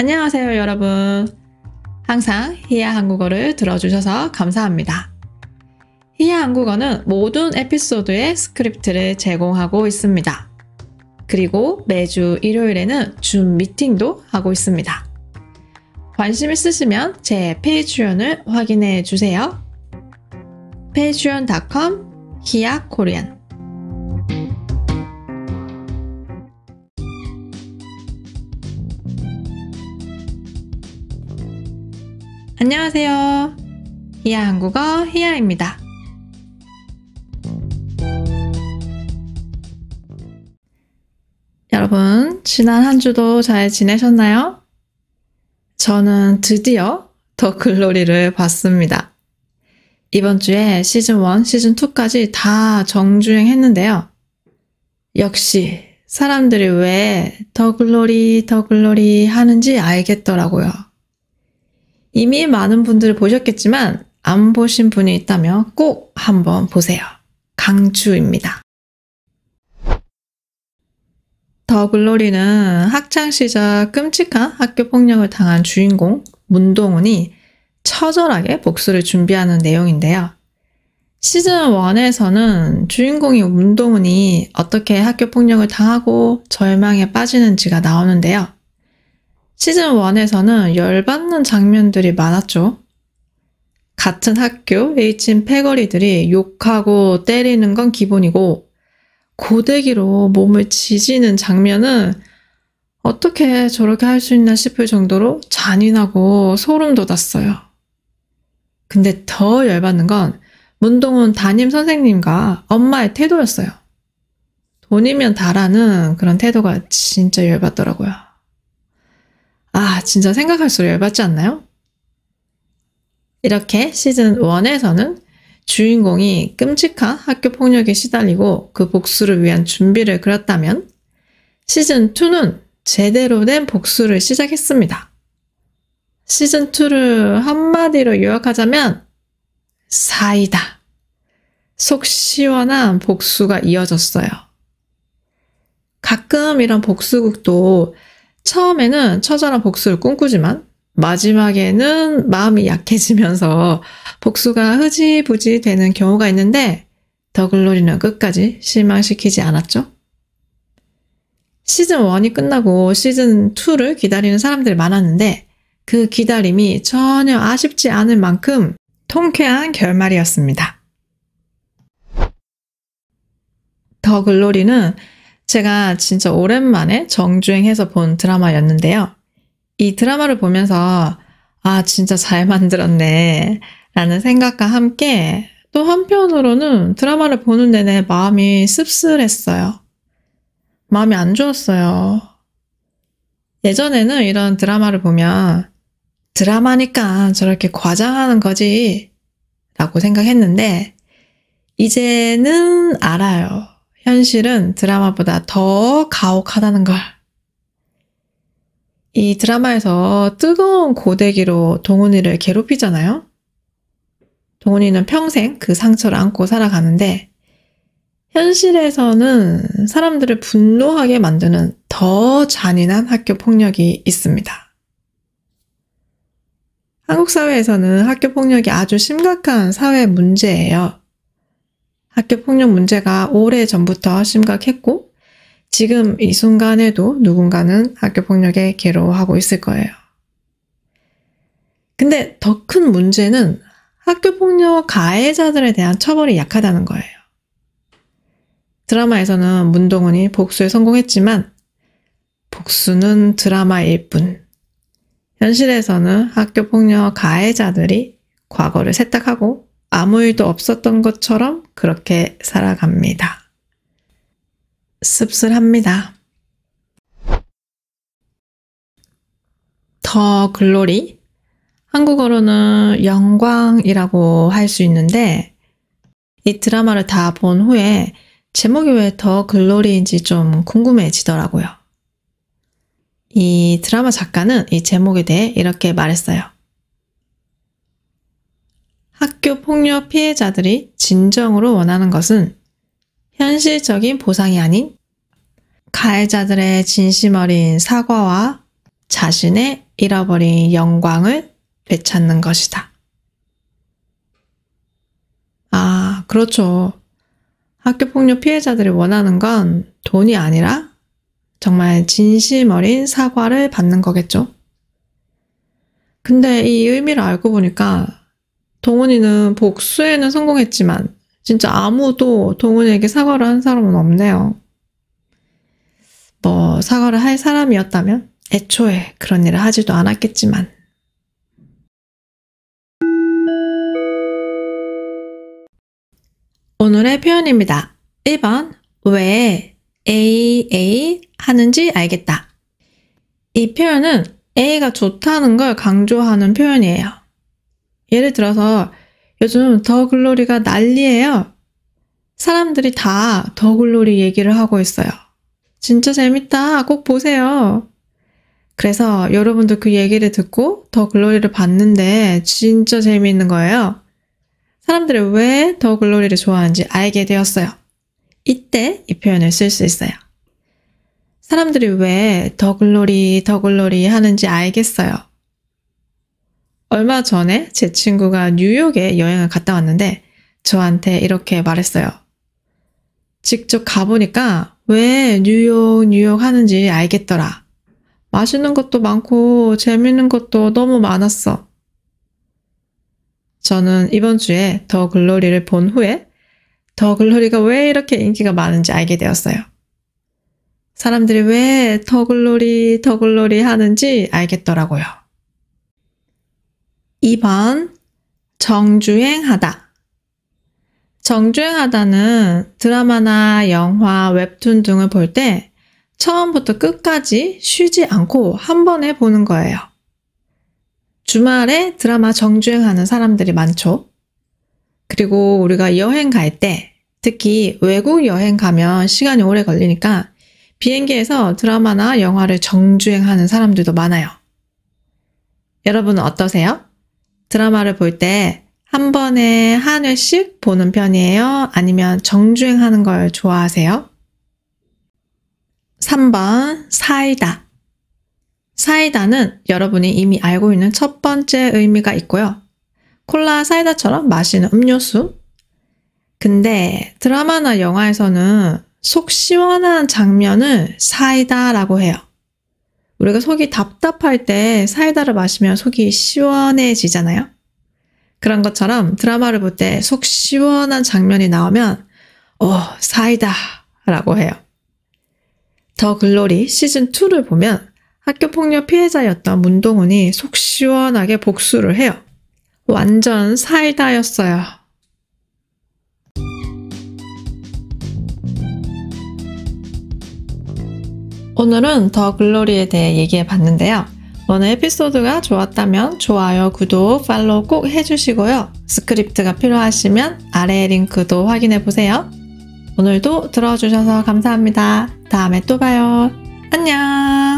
안녕하세요, 여러분. 항상 히야 한국어를 들어주셔서 감사합니다. 히야 한국어는 모든 에피소드의 스크립트를 제공하고 있습니다. 그리고 매주 일요일에는 줌 미팅도 하고 있습니다. 관심 있으시면 제 페이지원을 확인해 주세요. patreon.com 히야 코리안 안녕하세요. 히야 한국어 히야입니다. 여러분, 지난 한 주도 잘 지내셨나요? 저는 드디어 더 글로리를 봤습니다. 이번 주에 시즌1, 시즌2까지 다 정주행 했는데요. 역시 사람들이 왜 더 글로리, 더 글로리 하는지 알겠더라고요. 이미 많은 분들이 보셨겠지만 안 보신 분이 있다면 꼭 한번 보세요. 강추입니다. 더 글로리는 학창시절 끔찍한 학교폭력을 당한 주인공 문동훈이 처절하게 복수를 준비하는 내용인데요. 시즌1에서는 주인공이 문동훈이 어떻게 학교폭력을 당하고 절망에 빠지는지가 나오는데요. 시즌 1에서는 열받는 장면들이 많았죠. 같은 학교 H인 패거리들이 욕하고 때리는 건 기본이고 고데기로 몸을 지지는 장면은 어떻게 저렇게 할 수 있나 싶을 정도로 잔인하고 소름 돋았어요. 근데 더 열받는 건 문동훈 담임 선생님과 엄마의 태도였어요. 돈이면 다라는 그런 태도가 진짜 열받더라고요. 아, 진짜 생각할수록 열받지 않나요? 이렇게 시즌 1에서는 주인공이 끔찍한 학교 폭력에 시달리고 그 복수를 위한 준비를 그렸다면 시즌 2는 제대로 된 복수를 시작했습니다. 시즌 2를 한마디로 요약하자면 사이다. 속 시원한 복수가 이어졌어요. 가끔 이런 복수극도 처음에는 처절한 복수를 꿈꾸지만 마지막에는 마음이 약해지면서 복수가 흐지부지 되는 경우가 있는데 더글로리는 끝까지 실망시키지 않았죠. 시즌 1이 끝나고 시즌 2를 기다리는 사람들이 많았는데 그 기다림이 전혀 아쉽지 않을 만큼 통쾌한 결말이었습니다. 더글로리는 제가 진짜 오랜만에 정주행해서 본 드라마였는데요. 이 드라마를 보면서 아, 진짜 잘 만들었네. 라는 생각과 함께 또 한편으로는 드라마를 보는 내내 마음이 씁쓸했어요. 마음이 안 좋았어요. 예전에는 이런 드라마를 보면 드라마니까 저렇게 과장하는 거지 라고 생각했는데 이제는 알아요. 현실은 드라마보다 더 가혹하다는 걸. 이 드라마에서 뜨거운 고데기로 동훈이를 괴롭히잖아요? 동훈이는 평생 그 상처를 안고 살아가는데, 현실에서는 사람들을 분노하게 만드는 더 잔인한 학교 폭력이 있습니다. 한국 사회에서는 학교 폭력이 아주 심각한 사회 문제예요. 학교 폭력 문제가 오래 전부터 심각했고 지금 이 순간에도 누군가는 학교 폭력에 괴로워하고 있을 거예요. 근데 더 큰 문제는 학교 폭력 가해자들에 대한 처벌이 약하다는 거예요. 드라마에서는 문동은이 복수에 성공했지만 복수는 드라마일 뿐. 현실에서는 학교 폭력 가해자들이 과거를 세탁하고 아무 일도 없었던 것처럼 그렇게 살아갑니다. 씁쓸합니다. 더 글로리 한국어로는 영광이라고 할 수 있는데 이 드라마를 다 본 후에 제목이 왜 더 글로리인지 좀 궁금해지더라고요. 이 드라마 작가는 이 제목에 대해 이렇게 말했어요. 학교 폭력 피해자들이 진정으로 원하는 것은 현실적인 보상이 아닌 가해자들의 진심 어린 사과와 자신의 잃어버린 영광을 되찾는 것이다. 아, 그렇죠. 학교 폭력 피해자들이 원하는 건 돈이 아니라 정말 진심 어린 사과를 받는 거겠죠. 근데 이 의미를 알고 보니까 동훈이는 복수에는 성공했지만 진짜 아무도 동훈이에게 사과를 한 사람은 없네요. 뭐 사과를 할 사람이었다면 애초에 그런 일을 하지도 않았겠지만 오늘의 표현입니다. 1번 왜 AA 하는지 알겠다. 이 표현은 A가 좋다는 걸 강조하는 표현이에요. 예를 들어서 요즘 더 글로리가 난리예요. 사람들이 다 더 글로리 얘기를 하고 있어요. 진짜 재밌다. 꼭 보세요. 그래서 여러분도 그 얘기를 듣고 더 글로리를 봤는데 진짜 재미있는 거예요. 사람들이 왜 더 글로리를 좋아하는지 알게 되었어요. 이때 이 표현을 쓸 수 있어요. 사람들이 왜 더 글로리, 더 글로리 하는지 알겠어요. 얼마 전에 제 친구가 뉴욕에 여행을 갔다 왔는데 저한테 이렇게 말했어요. 직접 가보니까 왜 뉴욕, 뉴욕 하는지 알겠더라. 맛있는 것도 많고 재밌는 것도 너무 많았어. 저는 이번 주에 더 글로리를 본 후에 더 글로리가 왜 이렇게 인기가 많은지 알게 되었어요. 사람들이 왜 더 글로리, 더 글로리 하는지 알겠더라고요. 2번 정주행하다 정주행하다는 드라마나 영화, 웹툰 등을 볼 때 처음부터 끝까지 쉬지 않고 한 번에 보는 거예요. 주말에 드라마 정주행하는 사람들이 많죠. 그리고 우리가 여행 갈 때, 특히 외국 여행 가면 시간이 오래 걸리니까 비행기에서 드라마나 영화를 정주행하는 사람들도 많아요. 여러분은 어떠세요? 드라마를 볼 때 한 번에 한 회씩 보는 편이에요? 아니면 정주행하는 걸 좋아하세요? 3번 사이다 사이다는 여러분이 이미 알고 있는 첫 번째 의미가 있고요. 콜라 사이다처럼 마시는 음료수. 근데 드라마나 영화에서는 속 시원한 장면을 사이다라고 해요. 우리가 속이 답답할 때 사이다를 마시면 속이 시원해지잖아요. 그런 것처럼 드라마를 볼 때 속 시원한 장면이 나오면 오 어, 사이다 라고 해요. 더 글로리 시즌2를 보면 학교폭력 피해자였던 문동훈이 속 시원하게 복수를 해요. 완전 사이다였어요. 오늘은 더 글로리에 대해 얘기해 봤는데요. 오늘 에피소드가 좋았다면 좋아요, 구독, 팔로우 꼭 해주시고요. 스크립트가 필요하시면 아래 링크도 확인해 보세요. 오늘도 들어주셔서 감사합니다. 다음에 또 봐요. 안녕!